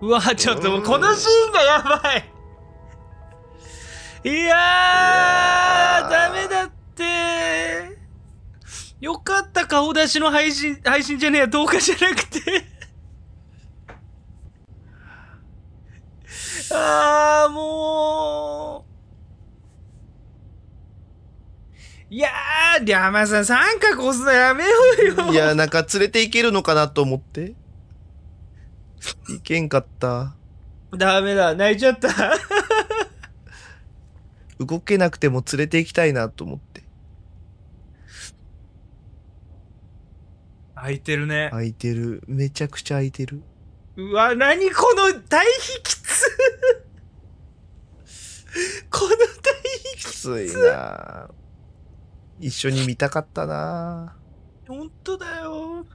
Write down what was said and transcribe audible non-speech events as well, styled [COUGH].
うわちょっともうこのシーンがやばいいやーダメだってよかった顔出しの配信配信じゃねえや動画じゃなくてああもういやー、山さん、三角押すのやめようよ。いや、なんか連れていけるのかなと思って。いけんかった。ダメだ、泣いちゃった。[LAUGHS] 動けなくても連れて行きたいなと思って。空いてるね。空いてる。めちゃくちゃ空いてる。うわ、何この大秘きつ [LAUGHS] この大秘きついな一緒に見たかったな本当だよ。